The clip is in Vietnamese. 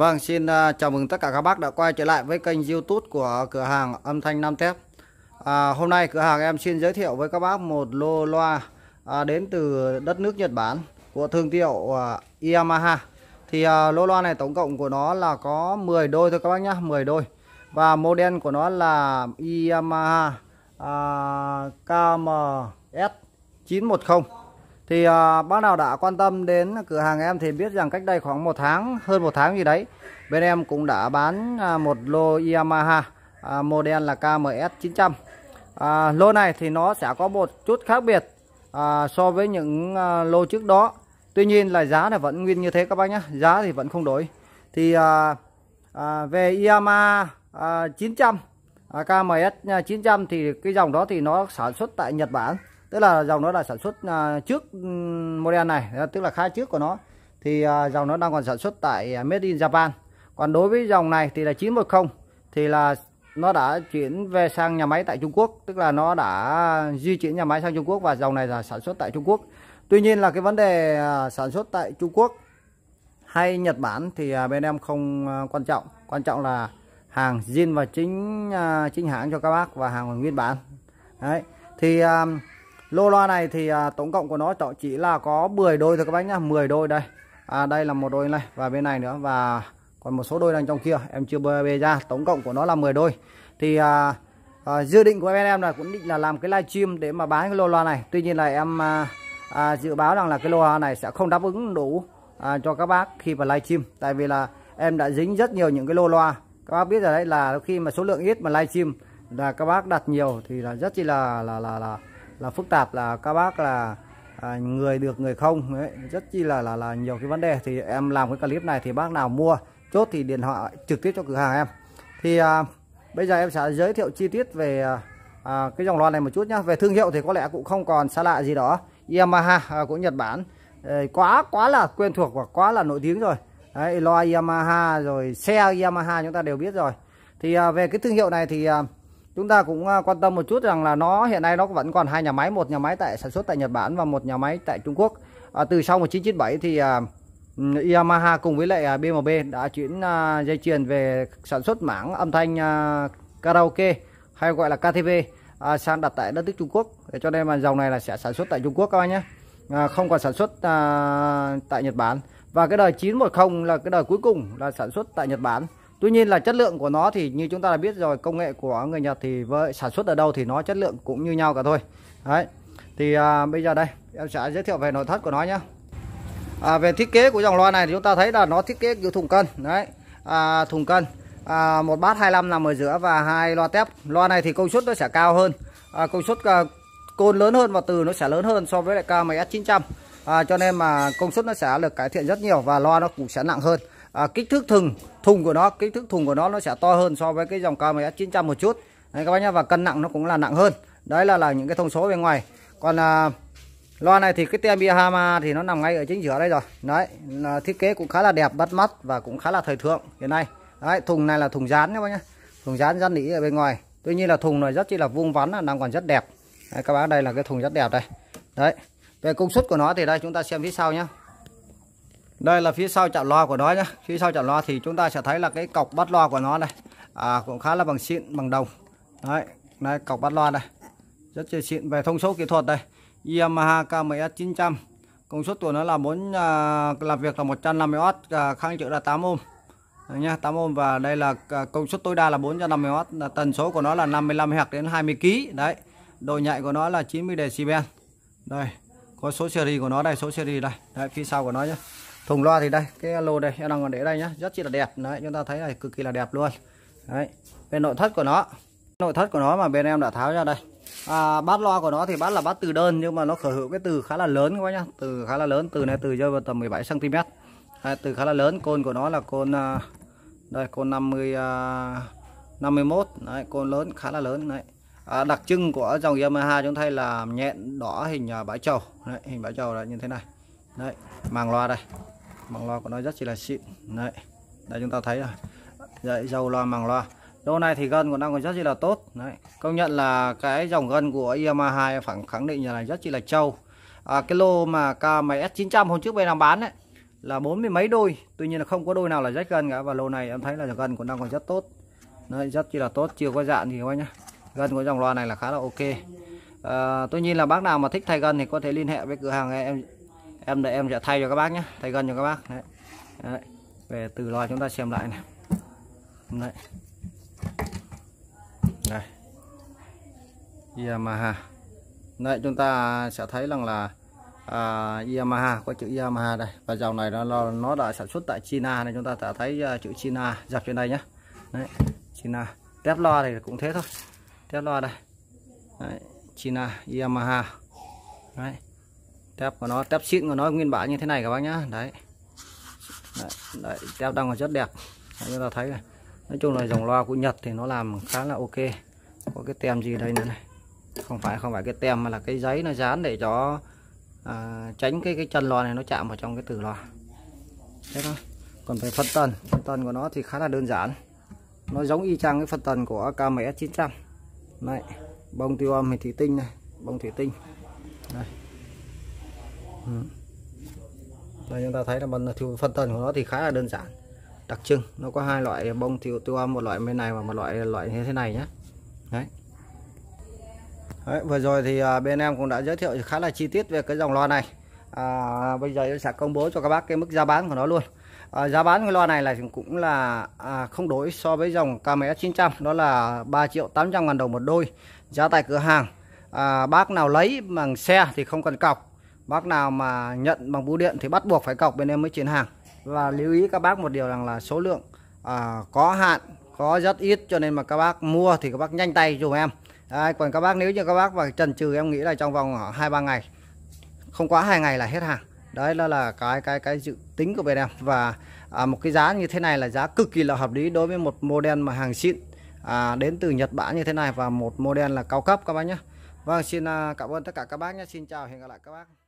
Vâng, xin à, chào mừng tất cả các bác đã quay trở lại với kênh youtube của cửa hàng âm thanh Nam Thép à, Hôm nay cửa hàng em xin giới thiệu với các bác một lô loa à, đến từ đất nước Nhật Bản của thương hiệu à, Yamaha Thì à, lô loa này tổng cộng của nó là có 10 đôi thôi các bác nhá, 10 đôi Và model của nó là Yamaha à, KMS 910 thì à, bác nào đã quan tâm đến cửa hàng em thì biết rằng cách đây khoảng một tháng hơn một tháng gì đấy bên em cũng đã bán à, một lô Yamaha à, model là KMS 900 à, lô này thì nó sẽ có một chút khác biệt à, so với những à, lô trước đó Tuy nhiên là giá là vẫn nguyên như thế các bác nhé giá thì vẫn không đổi thì à, à, về Yamaha à, 900 à, KMS 900 à, thì cái dòng đó thì nó sản xuất tại Nhật Bản tức là dòng nó là sản xuất à, trước ừ, model này à, tức là khai trước của nó thì à, dòng nó đang còn sản xuất tại Made in Japan còn đối với dòng này thì là 910 thì là nó đã chuyển về sang nhà máy tại Trung Quốc tức là nó đã di chuyển nhà máy sang Trung Quốc và dòng này là sản xuất tại Trung Quốc Tuy nhiên là cái vấn đề sản xuất tại Trung Quốc hay Nhật Bản thì bên em không quan trọng quan trọng là hàng zin và chính chính hãng cho các bác và hàng nguyên bản đấy thì lô loa này thì à, tổng cộng của nó chỉ là có 10 đôi thôi các bác nhá 10 đôi đây à, đây là một đôi này và bên này nữa và còn một số đôi đang trong kia em chưa bê ra tổng cộng của nó là 10 đôi thì à, à, dự định của em em là cũng định là làm cái livestream để mà bán cái lô loa này tuy nhiên là em à, à, dự báo rằng là cái lô loa này sẽ không đáp ứng đủ à, cho các bác khi mà livestream, tại vì là em đã dính rất nhiều những cái lô loa các bác biết rồi đấy là khi mà số lượng ít mà livestream là các bác đặt nhiều thì là rất chi là là là, là là phức tạp là các bác là à, người được người không đấy, rất chi là là là nhiều cái vấn đề thì em làm cái clip này thì bác nào mua chốt thì điện thoại trực tiếp cho cửa hàng em thì à, bây giờ em sẽ giới thiệu chi tiết về à, à cái dòng loa này một chút nhá về thương hiệu thì có lẽ cũng không còn xa lạ gì đó Yamaha à, của Nhật Bản à, quá quá là quen thuộc và quá là nổi tiếng rồi đấy, loa Yamaha rồi xe Yamaha chúng ta đều biết rồi thì à, về cái thương hiệu này thì à, chúng ta cũng à, quan tâm một chút rằng là nó hiện nay nó vẫn còn hai nhà máy một nhà máy tại sản xuất tại Nhật Bản và một nhà máy tại Trung Quốc à, từ sau 1997 thì à, Yamaha cùng với lại bmb à, đã chuyển à, dây chuyền về sản xuất mảng âm thanh à, karaoke hay gọi là KTV à, sang đặt tại đất nước Trung Quốc để cho nên mà dòng này là sẽ sản xuất tại Trung Quốc các bạn nhé à, không còn sản xuất à, tại Nhật Bản và cái đời 910 là cái đời cuối cùng là sản xuất tại Nhật Bản Tuy nhiên là chất lượng của nó thì như chúng ta đã biết rồi công nghệ của người Nhật thì với sản xuất ở đâu thì nó chất lượng cũng như nhau cả thôi đấy thì à, bây giờ đây em sẽ giới thiệu về nội thất của nó nhé à, về thiết kế của dòng loa này thì chúng ta thấy là nó thiết kế kiểu thùng cân đấy à, thùng cân à, một bát 25 nằm ở giữa và hai loa tép loa này thì công suất nó sẽ cao hơn à, công suất à, côn lớn hơn và từ nó sẽ lớn hơn so với lại KMS 900 à, cho nên mà công suất nó sẽ được cải thiện rất nhiều và loa nó cũng sẽ nặng hơn à, kích thước thùng thùng của nó kích thước thùng của nó nó sẽ to hơn so với cái dòng KMS 900 một chút đấy các bác nhá và cân nặng nó cũng là nặng hơn đấy là là những cái thông số bên ngoài còn à, loa này thì cái tem Yamaha thì nó nằm ngay ở chính giữa đây rồi đấy là thiết kế cũng khá là đẹp bắt mắt và cũng khá là thời thượng hiện nay đấy thùng này là thùng dán các bác nhá thùng dán dán nỉ ở bên ngoài tuy nhiên là thùng này rất chỉ là vuông vắn là đang còn rất đẹp đấy, các bác đây là cái thùng rất đẹp đây đấy về công suất của nó thì đây chúng ta xem phía sau nhá đây là phía sau chạm loa của nó nhé phía sau chạm loa thì chúng ta sẽ thấy là cái cọc bắt loa của nó này à, cũng khá là bằng xịn bằng đồng đấy đây cọc bắt loa này rất là xịn về thông số kỹ thuật đây Yamaha KMS 900 công suất của nó là muốn à, làm việc là 150W à, kháng chịu là 8 ohm nhá 8 ohm và đây là à, công suất tối đa là 450W là tần số của nó là 55 Hz đến 20 kg đấy độ nhạy của nó là 90 decibel đây có số seri của nó đây số seri đây đấy, phía sau của nó nhé thùng loa thì đây cái lô đây em đang còn để đây nhá rất chi là đẹp đấy chúng ta thấy này cực kỳ là đẹp luôn đấy bên nội thất của nó nội thất của nó mà bên em đã tháo ra đây à, bát loa của nó thì bát là bát từ đơn nhưng mà nó khởi hữu cái từ khá là lớn các bác nhá từ khá là lớn từ này từ rơi vào tầm 17 cm à, từ khá là lớn côn của nó là côn à, đây côn 50 51 à, đấy, côn lớn khá là lớn đấy à, đặc trưng của dòng Yamaha chúng thay là nhẹn đỏ hình à, bãi trầu đấy, hình bãi trầu là như thế này đấy màng loa đây màng loa của nó rất chỉ là xịn đấy đây chúng ta thấy rồi dạy dầu loa màng loa lô này thì gân của nó còn rất chỉ là tốt đấy công nhận là cái dòng gân của Yamaha 2 phản khẳng định là rất chỉ là trâu à, cái lô mà ca máy s 900 hôm trước bên đang bán đấy là bốn mươi mấy đôi tuy nhiên là không có đôi nào là rách gân cả và lô này em thấy là gân của nó còn rất tốt đấy, rất chỉ là tốt chưa có dạn gì các nhá gân của dòng loa này là khá là ok à, tuy nhiên là bác nào mà thích thay gân thì có thể liên hệ với cửa hàng em em để em sẽ thay cho các bác nhé thay gân cho các bác đấy. Đấy. về từ loa chúng ta xem lại này đấy đây Yamaha đấy chúng ta sẽ thấy rằng là à, Yamaha có chữ Yamaha đây và dòng này nó nó đã sản xuất tại China này chúng ta đã thấy uh, chữ China dập trên đây nhé đấy China loa thì cũng thế thôi loa đây đấy. China Yamaha đấy tép của nó tép xịn của nó nguyên bản như thế này các bác nhá đấy đấy, đấy tép đang còn rất đẹp như ta thấy này nói chung là dòng loa của nhật thì nó làm khá là ok có cái tem gì đây nữa này không phải không phải cái tem mà là cái giấy nó dán để cho à, tránh cái cái chân loa này nó chạm vào trong cái tử loa thế thôi còn về phân tần phân tần của nó thì khá là đơn giản nó giống y chang cái phân tần của KMS 900 này bông tiêu âm thì thủy tinh này bông thủy tinh đây Ừ. đây chúng ta thấy là phần phân tần của nó thì khá là đơn giản đặc trưng nó có hai loại bông tiêu tiêu âm một loại bên này và một loại loại như thế này nhé đấy. đấy vừa rồi thì à, bên em cũng đã giới thiệu khá là chi tiết về cái dòng loa này à, bây giờ em sẽ công bố cho các bác cái mức giá bán của nó luôn à, giá bán cái loa này là cũng là à, không đổi so với dòng KMS 900 đó là 3 triệu 800 ngàn đồng một đôi giá tại cửa hàng à, bác nào lấy bằng xe thì không cần cọc bác nào mà nhận bằng bưu điện thì bắt buộc phải cọc bên em mới chuyển hàng và lưu ý các bác một điều rằng là số lượng à, có hạn có rất ít cho nên mà các bác mua thì các bác nhanh tay dùm em Đấy, còn các bác nếu như các bác mà trần trừ em nghĩ là trong vòng hai ba ngày không quá hai ngày là hết hàng đấy đó là cái cái cái dự tính của bên em và à, một cái giá như thế này là giá cực kỳ là hợp lý đối với một model mà hàng xịn à, đến từ Nhật Bản như thế này và một model là cao cấp các bác nhé Vâng xin à, cảm ơn tất cả các bác nhé Xin chào hẹn gặp lại các bác